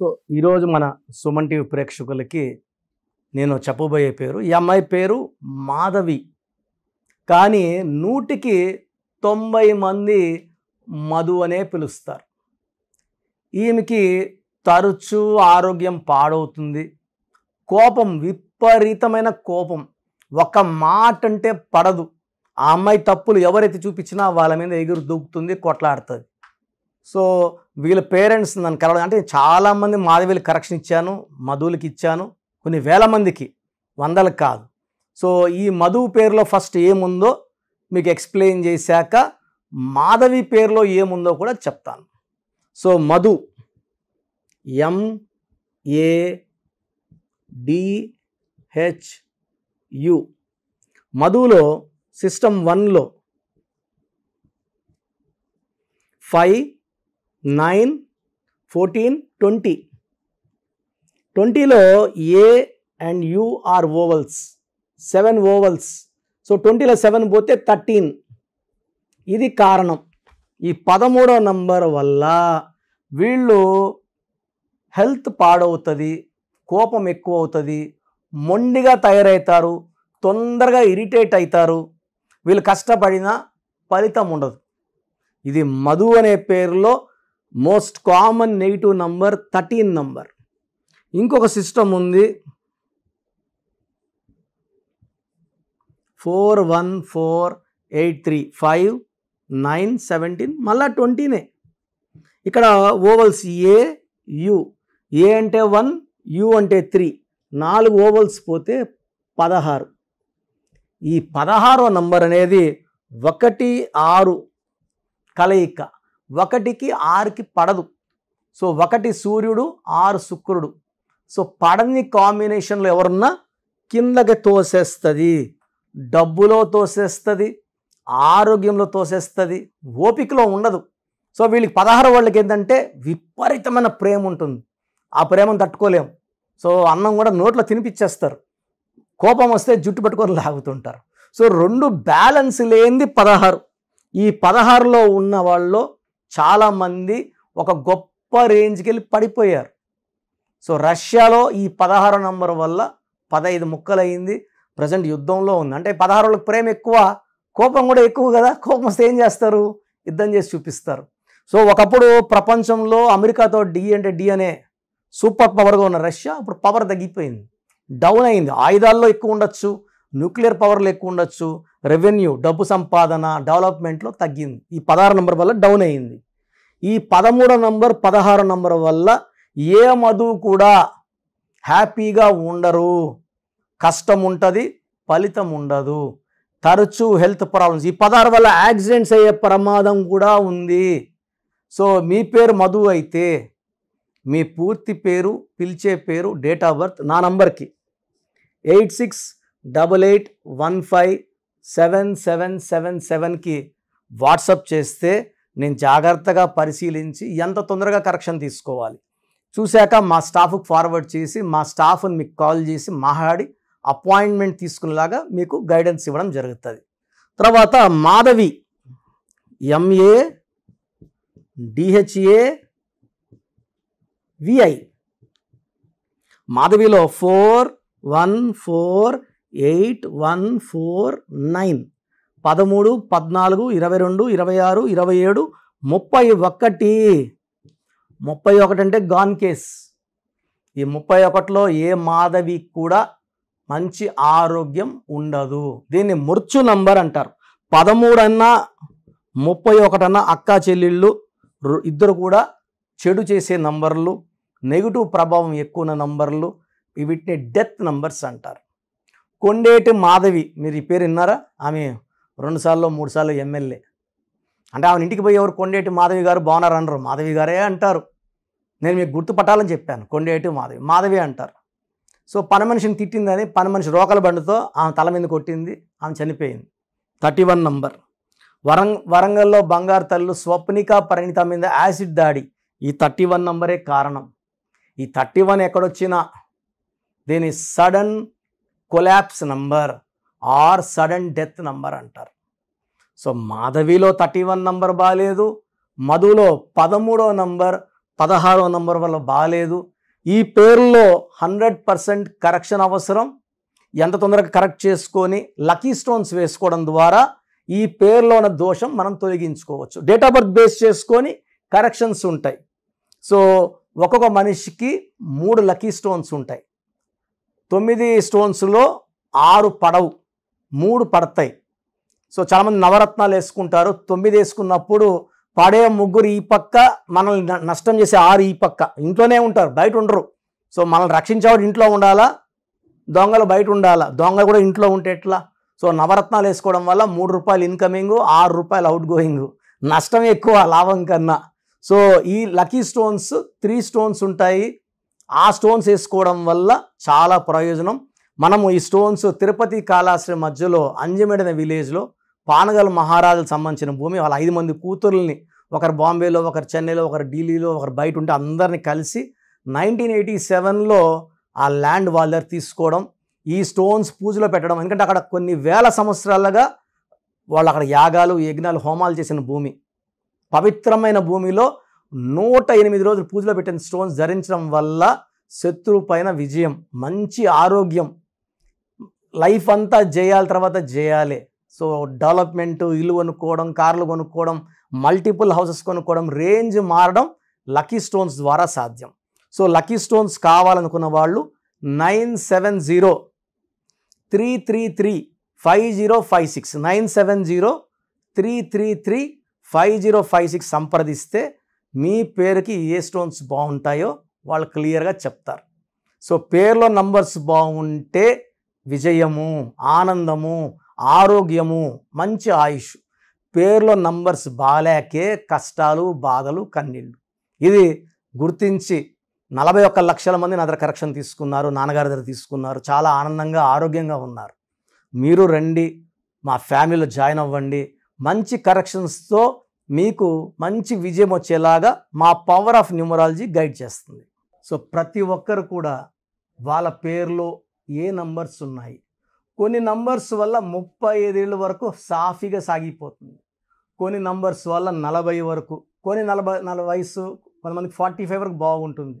so ఈరోజు మన Suman TV ప్రేక్షకులకి నేను చెప్పబోయే పేరు ఈ అమ్మాయి పేరు మాధవి కానీ నూటికి తొంభై మంది మధు అనే పిలుస్తారు ఈమెకి తరచూ ఆరోగ్యం పాడవుతుంది కోపం విపరీతమైన కోపం ఒక మాట అంటే పడదు ఆ అమ్మాయి తప్పులు ఎవరైతే చూపించినా వాళ్ళ మీద ఎగురు దూకుతుంది కొట్లాడుతుంది సో వీళ్ళ పేరెంట్స్ నన్ను కలవడం అంటే చాలామంది మాధవీలు కరెక్షన్ ఇచ్చాను మధువులకి ఇచ్చాను కొన్ని వేల మందికి వందలకు కాదు సో ఈ మధువు పేరులో ఫస్ట్ ఏముందో మీకు ఎక్స్ప్లెయిన్ చేశాక మాధవి పేరులో ఏముందో కూడా చెప్తాను so Madhu M A DH U మధులో సిస్టమ్ వన్లో ఫైవ్ నైన్ ఫోర్టీన్ ట్వంటీ ట్వంటీలో A and U R are vowels seven vowels so ట్వంటీలో సెవెన్ పోతే థర్టీన్ ఇది కారణం ఈ పదమూడో నంబర్ వల్ల వీళ్ళు హెల్త్ పాడవుతుంది కోపం ఎక్కువ అవుతుంది మొండిగా తయారవుతారు తొందరగా ఇరిటేట్ అవుతారు వీళ్ళు కష్టపడిన ఫలితం ఉండదు ఇది మధు అనే పేరులో most common negative number thirteen number ఇంకొక సిస్టమ్ ఉంది four one four eight three five nine seventeen మళ్ళా ట్వంటీనే ఇక్కడ ఓవల్స్ ఏ యు ఏ అంటే వన్ యు అంటే త్రీ నాలుగు ఓవల్స్ పోతే పదహారు ఈ పదహారో నంబర్ అనేది ఒకటి ఆరు కలయిక ఒకటికి ఆరుకి పడదు సో ఒకటి సూర్యుడు ఆరు శుక్రుడు సో పడని కాంబినేషన్లో ఎవరున్నా కిందకి తోసేస్తుంది డబ్బులో తోసేస్తుంది ఆరోగ్యంలో తోసేస్తుంది ఓపికలో ఉండదు సో వీళ్ళకి పదహారు వాళ్ళకి ఏంటంటే విపరీతమైన ప్రేమ ఉంటుంది ఆ ప్రేమను తట్టుకోలేము సో అన్నం కూడా నోట్లో తినిపించేస్తారు కోపం వస్తే జుట్టు పట్టుకొని లాగుతుంటారు సో రెండు బ్యాలెన్స్ లేనిది పదహారు ఈ పదహారులో ఉన్న వాళ్ళు చాలామంది ఒక గొప్ప రేంజ్కి వెళ్ళి పడిపోయారు సో రష్యాలో ఈ పదహారు నంబర్ వల్ల పదహైదు ముక్కలయ్యింది ప్రజెంట్ యుద్ధంలో ఉంది అంటే పదహారులకు ప్రేమ ఎక్కువ కోపం కూడా ఎక్కువ కదా కోపం వస్తే ఏం చేస్తారు యుద్ధం చేసి చూపిస్తారు సో ఒకప్పుడు ప్రపంచంలో అమెరికాతో డి అంటే డి అనే సూపర్ పవర్గా ఉన్న రష్యా అప్పుడు పవర్ తగ్గిపోయింది డౌన్ అయింది ఆయుధాల్లో ఎక్కువ ఉండొచ్చు న్యూక్లియర్ పవర్లు ఎక్కువ ఉండొచ్చు రెవెన్యూ డబ్బు సంపాదన డెవలప్మెంట్లో తగ్గింది ఈ పదహారు నంబర్ వల్ల డౌన్ అయ్యింది ఈ పదమూడు నంబర్ పదహారు నంబర్ వల్ల ఏ మధువు కూడా హ్యాపీగా ఉండరు కష్టం ఉంటుంది ఫలితం ఉండదు తరచూ హెల్త్ ప్రాబ్లమ్స్ ఈ పదహారు వల్ల యాక్సిడెంట్స్ అయ్యే ప్రమాదం కూడా ఉంది సో మీ పేరు మధు అయితే మీ పూర్తి పేరు పిలిచే పేరు డేట్ ఆఫ్ బర్త్ నా నంబర్కి eight six double eight one five seven seven seven సెవెన్కి వాట్సప్ చేస్తే నేను జాగ్రత్తగా పరిశీలించి ఎంత తొందరగా కరెక్షన్ తీసుకోవాలి చూశాక మా స్టాఫ్కి ఫార్వర్డ్ చేసి మా స్టాఫ్ని మీకు కాల్ చేసి మాట్లాడి అపాయింట్మెంట్ తీసుకునేలాగా మీకు గైడెన్స్ ఇవ్వడం జరుగుతుంది తర్వాత మాధవి ఎంఏ డిహెచ్ఏ విఐ మాధవిలో four one four eight one four nine పదమూడు పద్నాలుగు ఇరవై రెండు ఇరవై ఆరు ఇరవై ఏడు ముప్పై ఒకటి ముప్పై ఒకటి అంటే గాన్ కేస్ ఈ ముప్పై ఒకటిలో ఏ మాధవి కూడా మంచి ఆరోగ్యం ఉండదు దీన్ని మృత్యు నంబర్ అంటారు పదమూడన్నా ముప్పై ఒకటన్నా అక్క చెల్లెళ్ళు ఇద్దరు కూడా చెడు చేసే నంబర్లు నెగిటివ్ ప్రభావం ఎక్కువ నంబర్లు వీటిని డెత్ నంబర్స్ అంటారు కొండేటి మాధవి మీరు ఈ పేరు విన్నారా ఆమె రెండుసార్లు మూడుసార్లు ఎమ్మెల్యే అంటే ఆమె ఇంటికి పోయేవారు కొండేటి మాధవి గారు బాగున్నారు అనరు మాధవి గారే అంటారు నేను మీకు గుర్తుపట్టాలని చెప్పాను కొండేటి మాధవి మాధవి అంటారు సో పని మనిషిని తిట్టిందని పని మనిషి రోకల బండితో ఆమె తల మీద కొట్టింది ఆమె చనిపోయింది థర్టీ వన్ నంబర్ వరంగ వరంగల్లో బంగారు తల్లు స్వప్నిక పరిణిత మీద యాసిడ్ దాడి ఈ థర్టీ వన్ నంబరే కారణం ఈ థర్టీ వన్ ఎక్కడొచ్చినా దీని sudden collapse number or sudden death number అంటారు సో మాధవిలో థర్టీ వన్ నంబర్ బాగాలేదు మధులో పదమూడో నంబర్ పదహారో నంబర్ వల్ల బాగాలేదు ఈ పేర్లో హండ్రెడ్ పర్సెంట్ కరెక్షన్ అవసరం ఎంత తొందరగా కరెక్ట్ చేసుకొని లక్కీ స్టోన్స్ వేసుకోవడం ద్వారా ఈ పేర్లో ఉన్న దోషం మనం తొలగించుకోవచ్చు డేట్ ఆఫ్ బర్త్ బేస్ చేసుకొని కరెక్షన్స్ ఉంటాయి సో ఒక్కొక్క మనిషికి మూడు లక్కీ స్టోన్స్ ఉంటాయి తొమ్మిది స్టోన్స్లో ఆరు పడవు మూడు పడతాయి సో చాలామంది నవరత్నాలు వేసుకుంటారు తొమ్మిది వేసుకున్నప్పుడు పడే ముగ్గురు ఈ పక్క మనల్ని నష్టం చేసే ఆరు ఈ పక్క ఇంట్లోనే ఉంటారు బయట ఉండరు సో మనల్ని రక్షించేవాడు ఇంట్లో ఉండాలా దొంగలు బయట ఉండాలా దొంగలు కూడా ఇంట్లో ఉంటే ఎట్లా సో నవరత్నాలు వేసుకోవడం వల్ల మూడు రూపాయలు ఇన్కమింగ్ ఆరు రూపాయలు అవుట్ గోయింగ్ నష్టం ఎక్కువ లాభం కన్నా సో ఈ లక్కీ స్టోన్స్ త్రీ స్టోన్స్ ఉంటాయి ఆ స్టోన్స్ వేసుకోవడం వల్ల చాలా ప్రయోజనం మనము ఈ స్టోన్స్ తిరుపతి కాళాశ్రి మధ్యలో అంజమెడిన విలేజ్లో పానగల్ మహారాజులకు సంబంధించిన భూమి వాళ్ళ ఐదు మంది కూతుర్లని ఒకరు బాంబేలో ఒకరు చెన్నైలో ఒకరు ఢిల్లీలో ఒకరు బయట ఉంటే అందరిని కలిసి నైన్టీన్ ఎయిటీ సెవెన్లో ఆ ల్యాండ్ వాళ్ళ దగ్గర తీసుకోవడం ఈ స్టోన్స్ పూజలో పెట్టడం ఎందుకంటే అక్కడ కొన్ని వేల సంవత్సరాలుగా వాళ్ళు అక్కడ యాగాలు యజ్ఞాలు హోమాలు చేసిన భూమి పవిత్రమైన భూమిలో నూట ఎనిమిది రోజులు పూజలో పెట్టిన స్టోన్స్ ధరించడం వల్ల శత్రువు పైన విజయం మంచి ఆరోగ్యం లైఫ్ అంతా జయాల తర్వాత జయాలే సో డెవలప్మెంట్ ఇల్లు కొనుక్కోవడం కార్లు కొనుక్కోవడం మల్టిపుల్ హౌసెస్ కొనుక్కోవడం రేంజ్ మారడం లక్కీ స్టోన్స్ ద్వారా సాధ్యం సో లక్కీ స్టోన్స్ కావాలనుకున్న వాళ్ళు nine seven zero three three three five zero five six nine seven zero three three three five zero five six సంప్రదిస్తే మీ పేరుకి ఏ స్టోన్స్ బాగుంటాయో వాళ్ళు క్లియర్గా చెప్తారు సో పేర్లో నంబర్స్ బాగుంటే విజయము ఆనందము ఆరోగ్యము మంచి ఆయుష్ పేర్లో నంబర్స్ బాగాలేకే కష్టాలు బాధలు కన్నీళ్ళు ఇది గుర్తించి నలభై ఒక్క లక్షల మంది నదర కరెక్షన్ తీసుకున్నారు నాన్నగారి దగ్గర తీసుకున్నారు చాలా ఆనందంగా ఆరోగ్యంగా ఉన్నారు మీరు రండి మా ఫ్యామిలీలో జాయిన్ అవ్వండి మంచి కరెక్షన్స్తో మీకు మంచి విజయం వచ్చేలాగా మా పవర్ ఆఫ్ న్యూమరాలజీ గైడ్ చేస్తుంది సో ప్రతి ఒక్కరు కూడా వాళ్ళ పేర్లో ఏ నంబర్స్ ఉన్నాయి కొన్ని నంబర్స్ వల్ల ముప్పై ఐదేళ్ళ వరకు సాఫీగా సాగిపోతుంది కొన్ని నంబర్స్ వల్ల నలభై వరకు కొన్ని నలభై నలభై వయసు కొంతమందికి ఫార్టీ ఫైవ్ వరకు బాగుంటుంది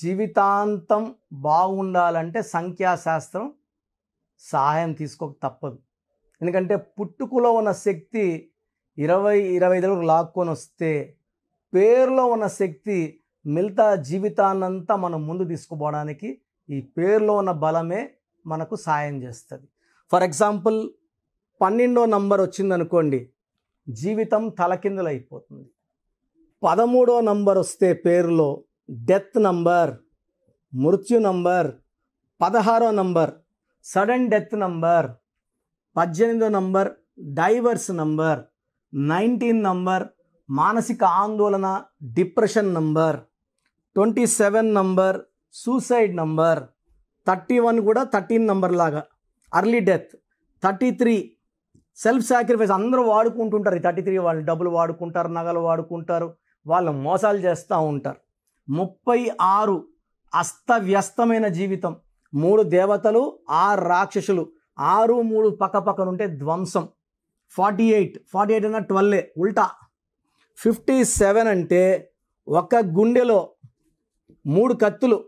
జీవితాంతం బాగుండాలంటే సంఖ్యాశాస్త్రం సహాయం తీసుకోక తప్పదు ఎందుకంటే పుట్టుకలో ఉన్న శక్తి ఇరవై ఇరవై ఐదు లాక్కొని వస్తే పేరులో ఉన్న శక్తి మిగతా జీవితాన్నంతా మనం ముందు తీసుకుపోవడానికి ఈ పేరులో ఉన్న బలమే మనకు సాయం చేస్తుంది ఫర్ ఎగ్జాంపుల్ పన్నెండో నంబర్ వచ్చిందనుకోండి జీవితం తలకిందులైపోతుంది పదమూడో నంబర్ వస్తే పేరులో డెత్ నంబర్ మృత్యు నంబర్ పదహారో నంబర్ సడన్ డెత్ నంబర్ పద్దెనిమిదో number divorce number nineteen number మానసిక ఆందోళన depression number twenty seven number suicide number thirty one కూడా థర్టీన్ నంబర్ లాగా early death thirty three self sacrifice అందరూ వాడుకుంటుంటారు ఈ థర్టీ త్రీ వాళ్ళు డబ్బులు వాడుకుంటారు నగలు వాడుకుంటారు వాళ్ళు మోసాలు చేస్తూ ఉంటారు ముప్పై ఆరు అస్తవ్యస్తమైన జీవితం మూడు దేవతలు ఆరు రాక్షసులు ఆరు మూడు పక్కపక్కనుంటే ధ్వంసం ఫార్టీ ఎయిట్ ఫార్టీ ఎయిట్ అన్న ట్వెల్వే ఉల్టా ఫిఫ్టీ సెవెన్ అంటే ఒక గుండెలో మూడు కత్తులు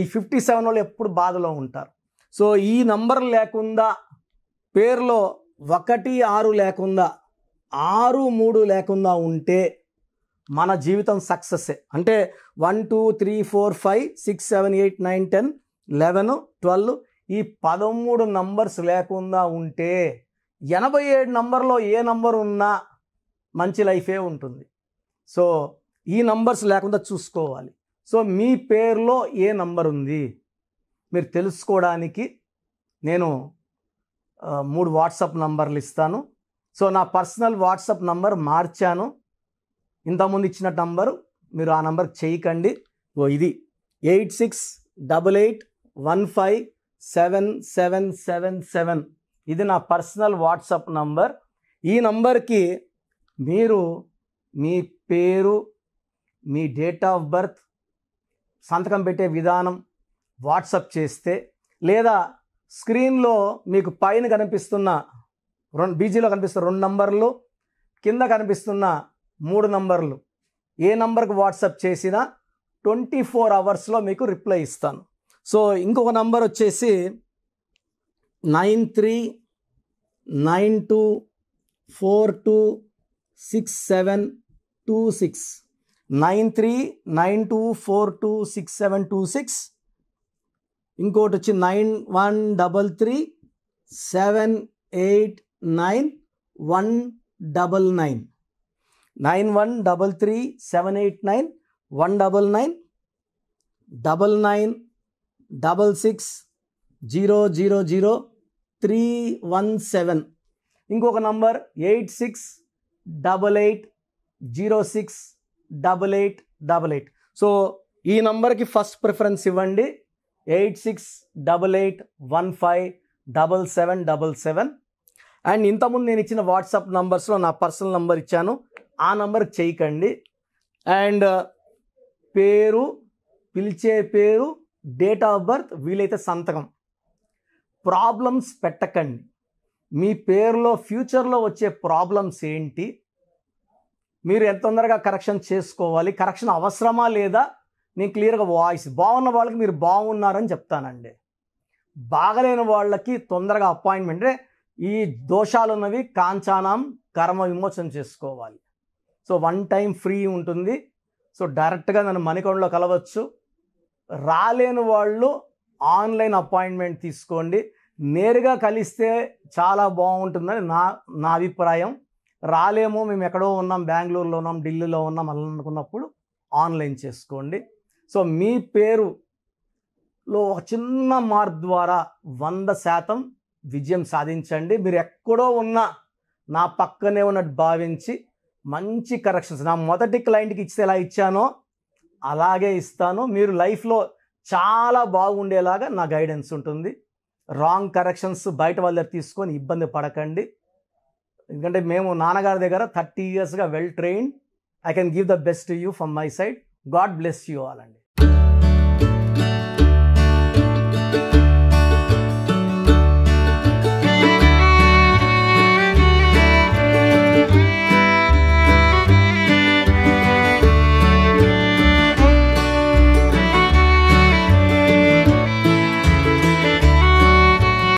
ఈ ఫిఫ్టీ సెవెన్ వాళ్ళు ఎప్పుడు బాధలో ఉంటారు సో ఈ నంబర్ లేకుండా పేర్లో ఒకటి ఆరు లేకుండా ఆరు మూడు లేకుండా ఉంటే మన జీవితం సక్సెస్సే అంటే one two three four five six seven eight nine ten eleven twelve ఈ పదమూడు నంబర్స్ లేకుండా ఉంటే ఎనభై ఏడు నంబర్లో ఏ నంబర్ ఉన్నా మంచి లైఫే ఉంటుంది సో ఈ నంబర్స్ లేకుండా చూసుకోవాలి సో మీ పేరులో ఏ నంబర్ ఉంది మీరు తెలుసుకోవడానికి నేను మూడు వాట్సాప్ నంబర్లు ఇస్తాను సో నా పర్సనల్ వాట్సాప్ నంబర్ మార్చాను ఇంతకుముందు ఇచ్చిన నంబరు మీరు ఆ నంబర్ చేయకండి ఓ ఇది eight six double eight one five seven seven seven seven ఇది నా పర్సనల్ వాట్సాప్ నంబర్ ఈ నంబర్కి మీరు మీ పేరు మీ డేట్ ఆఫ్ బర్త్ సంతకం పెట్టే విధానం వాట్సప్ చేస్తే లేదా స్క్రీన్లో మీకు పైన కనిపిస్తున్న రెండు బీజీలో కనిపిస్తున్న రెండు నంబర్లు కింద కనిపిస్తున్న మూడు నంబర్లు ఏ నంబర్కి వాట్సప్ చేసినా ట్వంటీ ఫోర్ అవర్స్లో మీకు రిప్లై ఇస్తాను సో ఇంకొక నంబర్ వచ్చేసి nine three nine two four two six seven two six nine three nine two four two six seven two six ఇంకోటి వచ్చి nine one double three seven eight nine one double nine nine one double three seven eight nine one double nine double nine double six zero zero zero three one seven ఇంకొక number eight six double eight zero six double eight double eight so ఈ నంబర్కి first preference ఇవ్వండి eight six double eight one five double seven double seven and ఇంతకుముందు నేను ఇచ్చిన WhatsApp నంబర్స్లో నా personal number ఇచ్చాను ఆ నంబర్ చేయకండి అండ్ పేరు పిలిచే పేరు డేట్ ఆఫ్ బర్త్ వీలైతే సంతకం ప్రాబ్లమ్స్ పెట్టకండి మీ పేరులో ఫ్యూచర్లో వచ్చే ప్రాబ్లమ్స్ ఏంటి మీరు ఎంత తొందరగా కరెక్షన్ చేసుకోవాలి కరెక్షన్ అవసరమా లేదా నేను క్లియర్గా వాయిస్ బాగున్న వాళ్ళకి మీరు బాగున్నారని చెప్తానండి బాగలేని వాళ్ళకి తొందరగా అపాయింట్మెంట్ ఈ దోషాలు ఉన్నవి కాంచానం కర్మ విమోచన చేసుకోవాలి సో వన్ టైం ఫ్రీ ఉంటుంది సో డైరెక్ట్గా నన్ను మణికొండలో కలవచ్చు రాలేని వాళ్ళు ఆన్లైన్ అపాయింట్మెంట్ తీసుకోండి నేరుగా కలిస్తే చాలా బాగుంటుందని నా నా అభిప్రాయం రాలేమో మేము ఎక్కడో ఉన్నాం బెంగళూరులో ఉన్నాం ఢిల్లీలో ఉన్నాం అలా అనుకున్నప్పుడు ఆన్లైన్ చేసుకోండి సో మీ పేరు లో ఒక చిన్న మార్క్ ద్వారా వంద శాతం విజయం సాధించండి మీరు ఎక్కడో ఉన్న నా పక్కనే ఉన్నట్టు భావించి మంచి కరెక్షన్స్ నా మొదటి క్లయింట్కి ఇస్తే ఎలా ఇచ్చానో అలాగే ఇస్తాను మీరు లైఫ్లో చాలా బాగుండేలాగా నా గైడెన్స్ ఉంటుంది రాంగ్ కరెక్షన్స్ బయట వాళ్ళ దగ్గర తీసుకొని ఇబ్బంది పడకండి ఎందుకంటే మేము నాన్నగారి దగ్గర థర్టీ ఇయర్స్గా well train I can give the best you from my side God bless you all అండి